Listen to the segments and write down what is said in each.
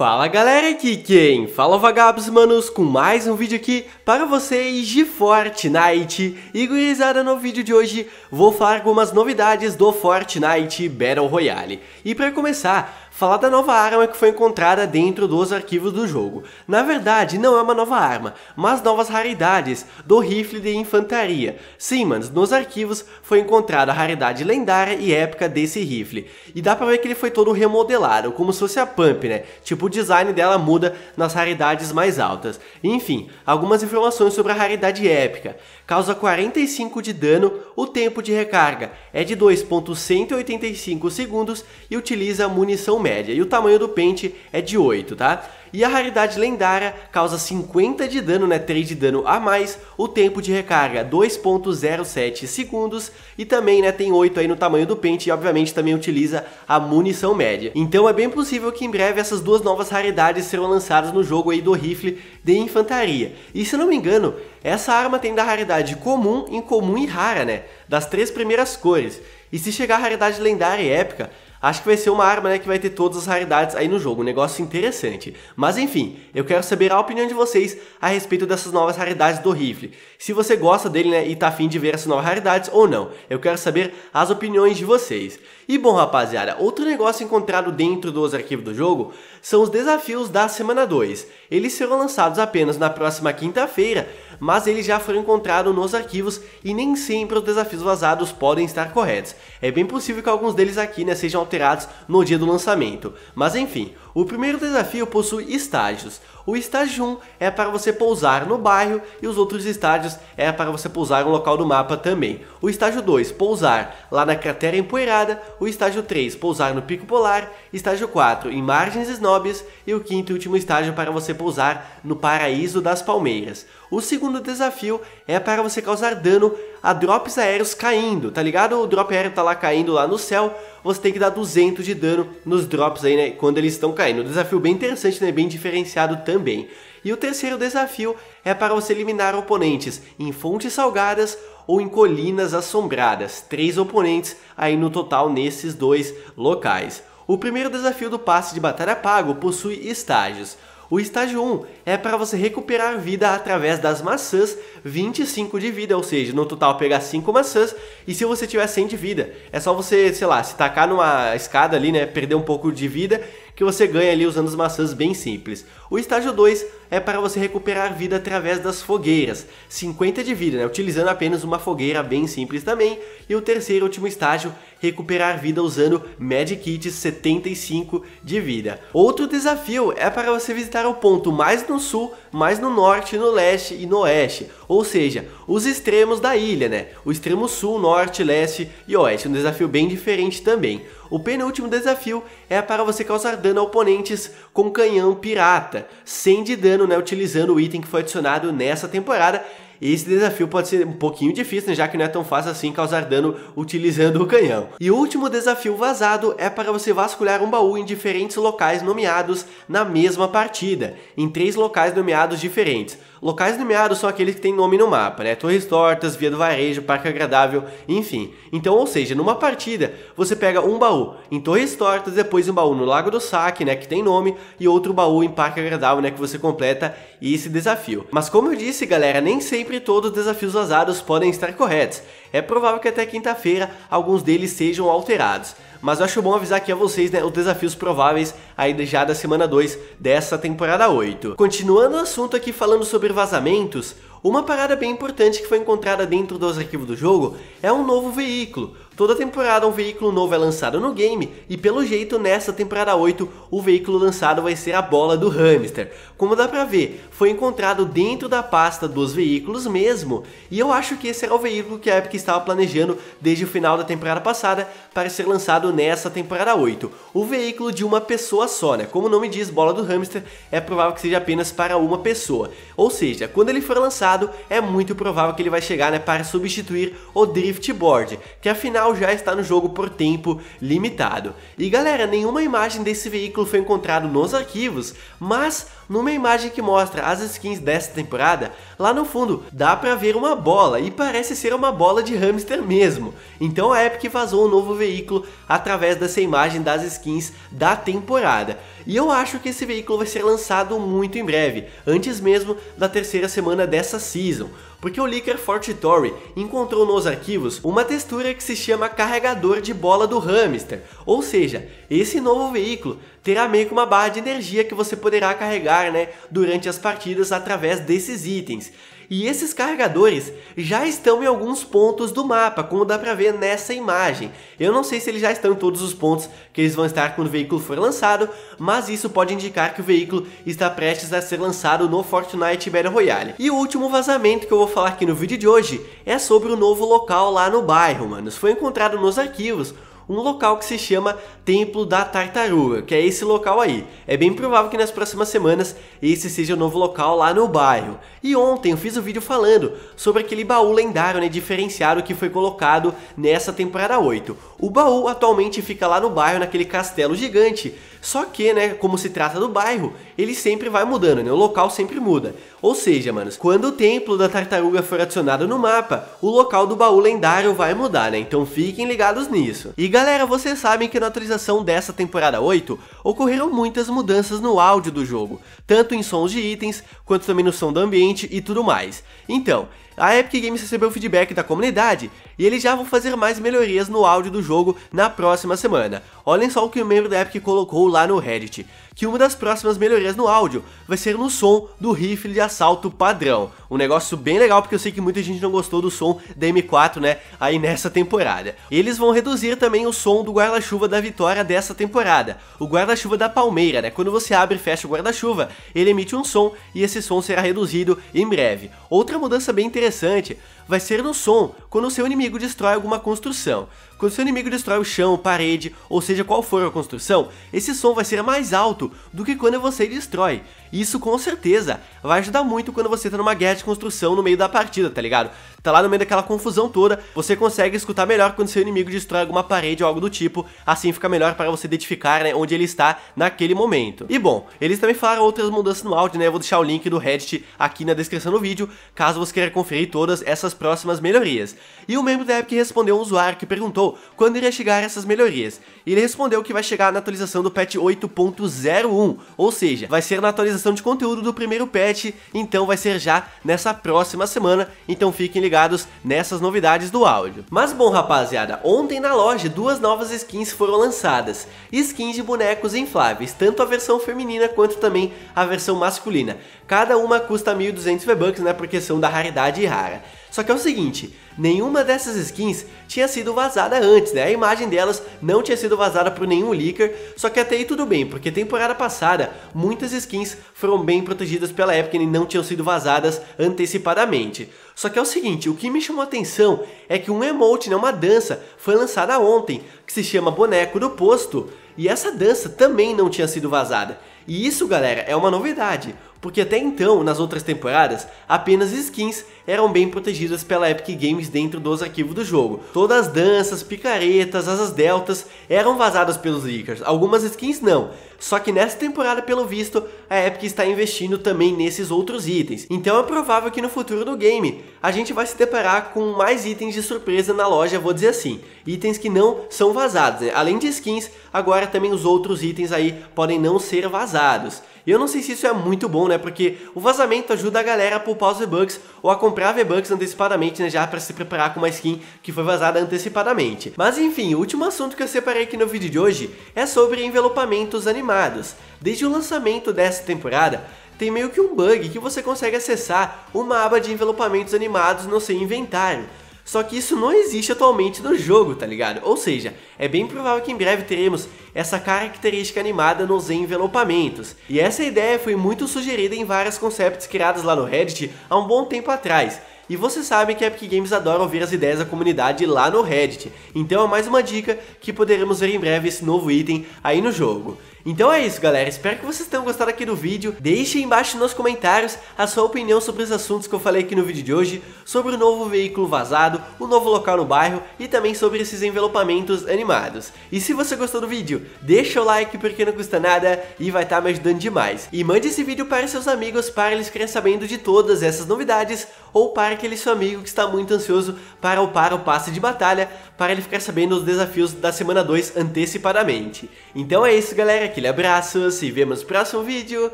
Fala galera, aqui quem? Fala vagabos manos com mais um vídeo aqui para vocês de Fortnite E gurizada, no vídeo de hoje vou falar algumas novidades do Fortnite Battle Royale E para começar, Falar da nova arma que foi encontrada dentro dos arquivos do jogo. Na verdade, não é uma nova arma, mas novas raridades do rifle de infantaria. Sim, mano. nos arquivos foi encontrada a raridade lendária e épica desse rifle. E dá pra ver que ele foi todo remodelado, como se fosse a Pump, né? Tipo, o design dela muda nas raridades mais altas. Enfim, algumas informações sobre a raridade épica. Causa 45 de dano, o tempo de recarga é de 2.185 segundos e utiliza munição média média, e o tamanho do pente é de 8, tá? E a raridade lendária causa 50 de dano, né, 3 de dano a mais, o tempo de recarga 2.07 segundos e também, né, tem 8 aí no tamanho do pente e obviamente também utiliza a munição média. Então é bem possível que em breve essas duas novas raridades serão lançadas no jogo aí do rifle de infantaria. E se não me engano, essa arma tem da raridade comum, incomum e rara, né, das três primeiras cores. E se chegar a raridade lendária e épica, Acho que vai ser uma arma né, que vai ter todas as raridades aí no jogo, um negócio interessante. Mas enfim, eu quero saber a opinião de vocês a respeito dessas novas raridades do rifle. Se você gosta dele né, e tá afim de ver essas novas raridades ou não, eu quero saber as opiniões de vocês. E bom rapaziada, outro negócio encontrado dentro dos arquivos do jogo são os desafios da semana 2. Eles serão lançados apenas na próxima quinta-feira, mas eles já foram encontrados nos arquivos e nem sempre os desafios vazados podem estar corretos. É bem possível que alguns deles aqui né, sejam alterados no dia do lançamento. Mas enfim, o primeiro desafio possui estágios. O estágio 1 é para você pousar no bairro e os outros estágios é para você pousar no local do mapa também. O estágio 2, pousar lá na cratera empoeirada, o estágio 3, pousar no pico polar, estágio 4, em margens esnobes e o quinto e último estágio para você pousar no paraíso das palmeiras. O segundo desafio é para você causar dano a drops aéreos caindo, tá ligado? O drop aéreo tá lá caindo lá no céu, você tem que dar 200 de dano nos drops aí, né, quando eles estão caindo. Um desafio bem interessante, né, bem diferenciado também. E o terceiro desafio é para você eliminar oponentes em fontes salgadas ou em colinas assombradas. Três oponentes aí no total nesses dois locais. O primeiro desafio do passe de batalha pago possui estágios. O estágio 1 é para você recuperar vida através das maçãs, 25 de vida, ou seja, no total pegar 5 maçãs, e se você tiver 100 de vida, é só você, sei lá, se tacar numa escada ali, né, perder um pouco de vida, que você ganha ali usando as maçãs bem simples. O estágio 2 é para você recuperar vida através das fogueiras, 50 de vida, né, utilizando apenas uma fogueira bem simples também, e o terceiro e último estágio recuperar vida usando Medikit Kit 75 de vida. Outro desafio é para você visitar o ponto mais no sul, mais no norte, no leste e no oeste, ou seja, os extremos da ilha, né? O extremo sul, norte, leste e oeste, um desafio bem diferente também. O penúltimo desafio é para você causar dano a oponentes com canhão pirata, 100 de dano, né, utilizando o item que foi adicionado nessa temporada e esse desafio pode ser um pouquinho difícil, né, já que não é tão fácil assim causar dano utilizando o canhão. E o último desafio vazado é para você vasculhar um baú em diferentes locais nomeados na mesma partida, em três locais nomeados diferentes. Locais nomeados são aqueles que têm nome no mapa, né? Torres Tortas, Via do Varejo, Parque Agradável, enfim. Então, ou seja, numa partida, você pega um baú em Torres Tortas, depois um baú no Lago do Saque, né, que tem nome, e outro baú em Parque Agradável, né, que você completa esse desafio. Mas como eu disse, galera, nem sempre sempre todos os desafios vazados podem estar corretos. É provável que até quinta-feira alguns deles sejam alterados. Mas eu acho bom avisar aqui a vocês né, os desafios prováveis ainda já da semana 2 dessa temporada 8. Continuando o assunto aqui falando sobre vazamentos, uma parada bem importante que foi encontrada dentro dos arquivos do jogo é um novo veículo, Toda temporada um veículo novo é lançado no game, e pelo jeito nessa temporada 8 o veículo lançado vai ser a bola do hamster. Como dá pra ver, foi encontrado dentro da pasta dos veículos mesmo, e eu acho que esse era o veículo que a Epic estava planejando desde o final da temporada passada para ser lançado nessa temporada 8. O veículo de uma pessoa só, né? Como o nome diz, bola do hamster, é provável que seja apenas para uma pessoa. Ou seja, quando ele for lançado, é muito provável que ele vai chegar né, para substituir o Drift Board, que afinal já está no jogo por tempo limitado. E galera, nenhuma imagem desse veículo foi encontrada nos arquivos, mas numa imagem que mostra as skins dessa temporada, lá no fundo dá pra ver uma bola e parece ser uma bola de hamster mesmo. Então a Epic vazou um novo veículo através dessa imagem das skins da temporada. E eu acho que esse veículo vai ser lançado muito em breve, antes mesmo da terceira semana dessa season porque o Licker Forte Fortitory encontrou nos arquivos uma textura que se chama carregador de bola do hamster, ou seja, esse novo veículo terá meio que uma barra de energia que você poderá carregar né, durante as partidas através desses itens. E esses carregadores já estão em alguns pontos do mapa, como dá pra ver nessa imagem. Eu não sei se eles já estão em todos os pontos que eles vão estar quando o veículo for lançado, mas isso pode indicar que o veículo está prestes a ser lançado no Fortnite Battle Royale. E o último vazamento que eu vou falar aqui no vídeo de hoje é sobre o novo local lá no bairro, Isso Foi encontrado nos arquivos um local que se chama Templo da Tartaruga, que é esse local aí. É bem provável que nas próximas semanas esse seja o novo local lá no bairro. E ontem eu fiz o um vídeo falando sobre aquele baú lendário, né, diferenciado que foi colocado nessa temporada 8. O baú atualmente fica lá no bairro, naquele castelo gigante, só que, né, como se trata do bairro, ele sempre vai mudando, né, o local sempre muda. Ou seja, manos, quando o templo da tartaruga for adicionado no mapa, o local do baú lendário vai mudar, né, então fiquem ligados nisso. E Galera, vocês sabem que na atualização dessa temporada 8, ocorreram muitas mudanças no áudio do jogo, tanto em sons de itens, quanto também no som do ambiente e tudo mais. Então, a Epic Games recebeu feedback da comunidade e eles já vão fazer mais melhorias no áudio do jogo na próxima semana. Olhem só o que o membro da Epic colocou lá no Reddit, que uma das próximas melhorias no áudio vai ser no som do rifle de assalto padrão. Um negócio bem legal porque eu sei que muita gente não gostou do som da M4, né, aí nessa temporada. Eles vão reduzir também o som do guarda-chuva da vitória dessa temporada. O guarda guarda-chuva da palmeira, né? Quando você abre e fecha o guarda-chuva, ele emite um som e esse som será reduzido em breve. Outra mudança bem interessante vai ser no som quando o seu inimigo destrói alguma construção. Quando seu inimigo destrói o chão, parede, ou seja qual for a construção, esse som vai ser mais alto do que quando você destrói. Isso com certeza vai ajudar muito quando você tá numa guerra de construção no meio da partida, tá ligado? Tá lá no meio daquela confusão toda, você consegue escutar melhor quando seu inimigo destrói alguma parede ou algo do tipo, assim fica melhor para você identificar né, onde ele está naquele momento. E bom, eles também falaram outras mudanças no áudio, né? Eu vou deixar o link do Reddit aqui na descrição do vídeo, caso você queira conferir todas essas próximas melhorias. E o um membro da Epic respondeu um usuário que perguntou quando iria chegar essas melhorias. E ele respondeu que vai chegar na atualização do patch 8.01, ou seja, vai ser na atualização de conteúdo do primeiro patch, então vai ser já nessa próxima semana, então fiquem ligados nessas novidades do áudio. Mas bom rapaziada, ontem na loja duas novas skins foram lançadas, skins de bonecos infláveis, tanto a versão feminina quanto também a versão masculina. Cada uma custa 1.200 V-Bucks, né, porque são da raridade rara. Só que é o seguinte, nenhuma dessas skins tinha sido vazada antes, né? A imagem delas não tinha sido vazada por nenhum leaker, só que até aí tudo bem, porque temporada passada muitas skins foram bem protegidas pela Epic e não tinham sido vazadas antecipadamente. Só que é o seguinte, o que me chamou a atenção é que um emote, né, uma dança, foi lançada ontem, que se chama Boneco do Posto, e essa dança também não tinha sido vazada. E isso, galera, é uma novidade porque até então, nas outras temporadas, apenas skins eram bem protegidas pela Epic Games dentro dos arquivos do jogo. Todas as danças, picaretas, asas deltas eram vazadas pelos leakers, algumas skins não. Só que nessa temporada, pelo visto, a Epic está investindo também nesses outros itens. Então é provável que no futuro do game, a gente vai se deparar com mais itens de surpresa na loja, vou dizer assim. Itens que não são vazados, né? Além de skins, agora também os outros itens aí podem não ser vazados. E eu não sei se isso é muito bom, né? Porque o vazamento ajuda a galera a poupar os V-Bucks ou a comprar V-Bucks antecipadamente, né? Já para se preparar com uma skin que foi vazada antecipadamente. Mas enfim, o último assunto que eu separei aqui no vídeo de hoje é sobre envelopamentos animados. Desde o lançamento dessa temporada, tem meio que um bug que você consegue acessar uma aba de envelopamentos animados no seu inventário. Só que isso não existe atualmente no jogo, tá ligado? Ou seja, é bem provável que em breve teremos essa característica animada nos envelopamentos. E essa ideia foi muito sugerida em várias concepts criadas lá no Reddit há um bom tempo atrás. E você sabe que a Epic Games adora ouvir as ideias da comunidade lá no Reddit. Então é mais uma dica que poderemos ver em breve esse novo item aí no jogo. Então é isso, galera. Espero que vocês tenham gostado aqui do vídeo. Deixem embaixo nos comentários a sua opinião sobre os assuntos que eu falei aqui no vídeo de hoje, sobre o novo veículo vazado, o novo local no bairro e também sobre esses envelopamentos animados. E se você gostou do vídeo, deixa o like porque não custa nada e vai estar tá me ajudando demais. E mande esse vídeo para seus amigos para eles ficarem sabendo de todas essas novidades ou para aquele seu amigo que está muito ansioso para upar o passe de batalha para ele ficar sabendo os desafios da semana 2 antecipadamente. Então é isso, galera. Aquele abraço, se vemos no próximo vídeo.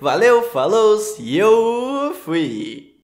Valeu, falou e eu fui!